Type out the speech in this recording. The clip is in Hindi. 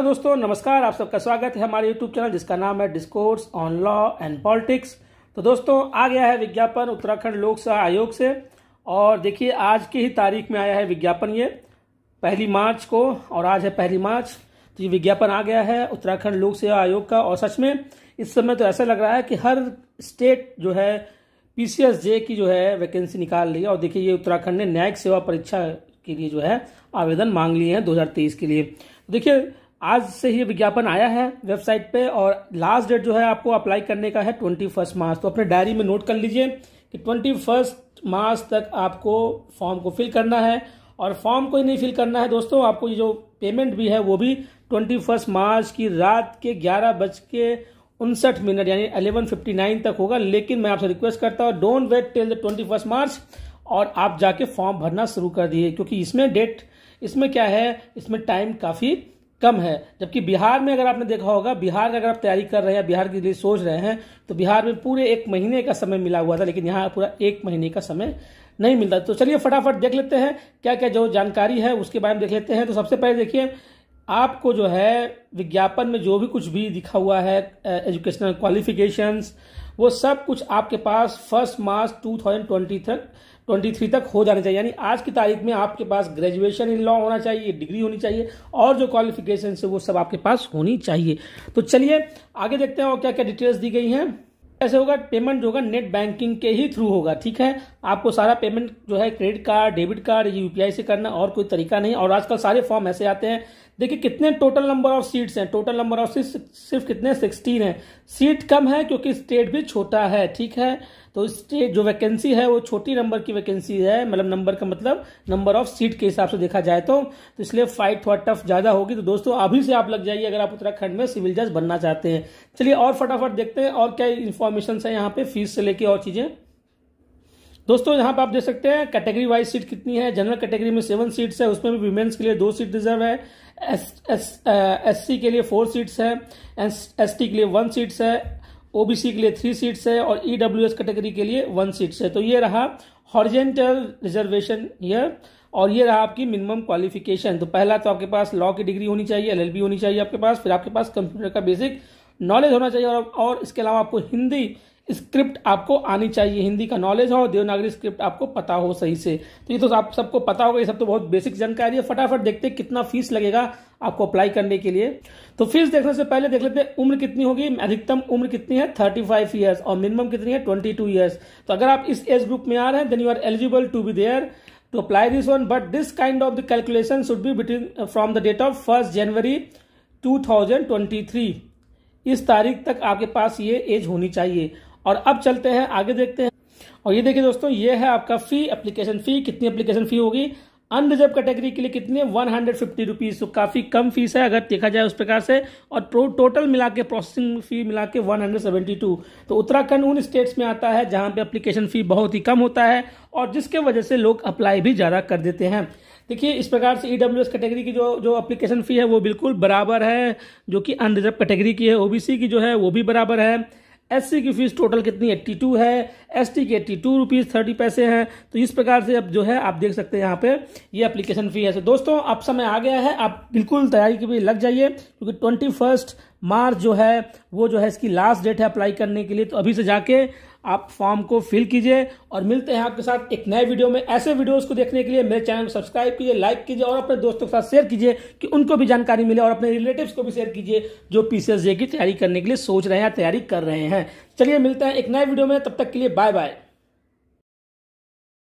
हेलो दोस्तों नमस्कार आप सबका स्वागत है हमारे यूट्यूब चैनल जिसका नाम है discourse on law and politics तो दोस्तों आ गया है विज्ञापन उत्तराखंड लोक सेवा आयोग से और देखिए आज की ही तारीख में आया है विज्ञापन ये पहली मार्च को और आज है पहली मार्च तो ये विज्ञापन आ गया है उत्तराखंड लोक सेवा आयोग का और सच में इस समय तो ऐसा लग रहा है कि हर स्टेट जो है पी की जो है वैकेंसी निकाल रही है और देखिए ये उत्तराखंड ने न्यायिक सेवा परीक्षा के लिए जो है आवेदन मांग लिए हैं दो के लिए तो देखिए आज से ही विज्ञापन आया है वेबसाइट पे और लास्ट डेट जो है आपको अप्लाई करने का है ट्वेंटी फर्स्ट मार्च तो अपने डायरी में नोट कर लीजिए कि ट्वेंटी फर्स्ट मार्च तक आपको फॉर्म को फिल करना है और फॉर्म को ही नहीं फिल करना है दोस्तों आपको ये जो पेमेंट भी है वो भी ट्वेंटी फर्स्ट मार्च की रात के ग्यारह बज के उनसठ मिनट यानी अलेवन फिफ्टी नाइन तक होगा लेकिन मैं आपसे रिक्वेस्ट करता हूँ don't wait till the twenty first March और आप जाके फॉर्म भरना शुरू कर दिए क्योंकि इसमें डेट इसमें क्या है इसमें टाइम काफ़ी कम है जबकि बिहार में अगर आपने देखा होगा बिहार का अगर आप तैयारी कर रहे हैं बिहार के लिए सोच रहे हैं तो बिहार में पूरे एक महीने का समय मिला हुआ था लेकिन यहाँ पूरा एक महीने का समय नहीं मिलता तो चलिए फटाफट देख लेते हैं क्या क्या जो जानकारी है उसके बारे में देख लेते हैं तो सबसे पहले देखिए आपको जो है विज्ञापन में जो भी कुछ भी दिखा हुआ है एजुकेशनल क्वालिफिकेशंस वो सब कुछ आपके पास first March two thousand twenty तक ट्वेंटी थ्री तक हो जाना चाहिए यानी आज की तारीख में आपके पास ग्रेजुएशन इन लॉ होना चाहिए डिग्री होनी चाहिए और जो क्वालिफिकेशन है वो सब आपके पास होनी चाहिए तो चलिए आगे देखते हैं और क्या क्या डिटेल्स दी गई हैं ऐसे होगा पेमेंट जो होगा नेट बैंकिंग के ही थ्रू होगा ठीक है आपको सारा पेमेंट जो है credit card debit card UPI से करना और कोई तरीका नहीं और आजकल सारे फॉर्म ऐसे आते हैं देखिए कितने टोटल नंबर ऑफ सीट्स हैं टोटल नंबर ऑफ सीट सिर्फ कितने सिक्सटीन है सीट कम है क्योंकि स्टेट भी छोटा है ठीक है तो स्टेट जो वैकेंसी है वो छोटी नंबर की वैकेंसी है मतलब नंबर का मतलब नंबर ऑफ सीट के हिसाब से देखा जाए तो, तो इसलिए फाइट थोड़ा टफ ज़्यादा होगी तो दोस्तों अभी से आप लग जाइए अगर आप उत्तराखंड में सिविल जज बनना चाहते हैं चलिए और फटाफट देखते हैं और क्या इन्फॉर्मेशन है यहाँ पे फीस से लेके और चीज़ें दोस्तों यहाँ पे आप देख सकते हैं कैटेगरी वाइज सीट कितनी है जनरल कैटेगरी में सेवन सीट्स है उसमें भी वीमेंस के लिए दो सीट रिजर्व है एस एस एस सी के लिए फोर सीट्स है एस टी के लिए वन सीट्स है ओबीसी के लिए थ्री सीट्स है और ई e कैटेगरी के लिए वन सीट्स है तो ये रहा हॉर्जेंटल रिजर्वेशन ये और ये रहा आपकी मिनिमम क्वालिफिकेशन तो पहला तो आपके पास लॉ की डिग्री होनी चाहिए एलएलबी होनी चाहिए आपके पास फिर आपके पास कंप्यूटर का बेसिक नॉलेज होना चाहिए और, और इसके अलावा आपको हिंदी स्क्रिप्ट आपको आनी चाहिए हिंदी का नॉलेज हो और देवनागरी स्क्रिप्ट आपको पता हो सही से तो ये तो आप सबको पता होगा ये सब तो बहुत बेसिक जानकारी है फटाफट देखते हैं कितना फीस लगेगा आपको अप्लाई करने के लिए तो फीस देखने से पहले देख लेते हैं उम्र कितनी होगी अधिकतम उम्र कितनी है थर्टी फाइव ईयर्स और मिनिमम कितनी है ट्वेंटी टू ईयर्स तो अगर आप इस एज ग्रुप में आ रहे हैं then you are eligible to be there to apply this one but this kind of the calculation should be between uh, from the date of 1st January इस तारीख तक आपके पास ये एज होनी चाहिए और अब चलते हैं आगे देखते हैं और ये देखिए दोस्तों ये है आपका फी एप्लीकेशन फी कितनी एप्लीकेशन फी होगी अनरिजर्व कैटेगरी के लिए कितनी है वन हंड्रेड फिफ्टी रुपीज़ तो काफ़ी कम फीस है अगर देखा जाए उस प्रकार से और टोटल मिला के प्रोसेसिंग फ़ी मिला के वन हंड्रेड सेवेंटी टू तो उत्तराखंड उन स्टेट्स में आता है जहां पे एप्लीकेशन फ़ी बहुत ही कम होता है और जिसके वजह से लोग अप्लाई भी ज़्यादा कर देते हैं देखिए इस प्रकार से ईडब्ल्यू e कैटेगरी की जो जो एप्लीकेशन फ़ी है वो बिल्कुल बराबर है जो कि अनरिजर्व कैटेगरी की है ओबीसी की जो है वो भी बराबर है एससी की फीस टोटल कितनी एट्टी टू है एस टी के टी टू रुपीज़ थर्टी पैसे है तो इस प्रकार से अब जो है आप देख सकते हैं यहाँ पे ये एप्लीकेशन फ़ी है दोस्तों अब समय आ गया है आप बिल्कुल तैयारी के लिए लग जाइए क्योंकि ट्वेंटी फर्स्ट मार्च जो है वो जो है इसकी लास्ट डेट है अप्लाई करने के लिए तो अभी से जाके आप फॉर्म को फिल कीजिए और मिलते हैं आपके साथ एक नए वीडियो में ऐसे वीडियोस को देखने के लिए मेरे चैनल को सब्सक्राइब कीजिए लाइक कीजिए और अपने दोस्तों के साथ शेयर कीजिए कि उनको भी जानकारी मिले और अपने रिलेटिव्स को भी शेयर कीजिए जो पीसीएस की तैयारी करने के लिए सोच रहे हैं तैयारी कर रहे हैं चलिए मिलते हैं एक नए वीडियो में तब तक के लिए Bye bye.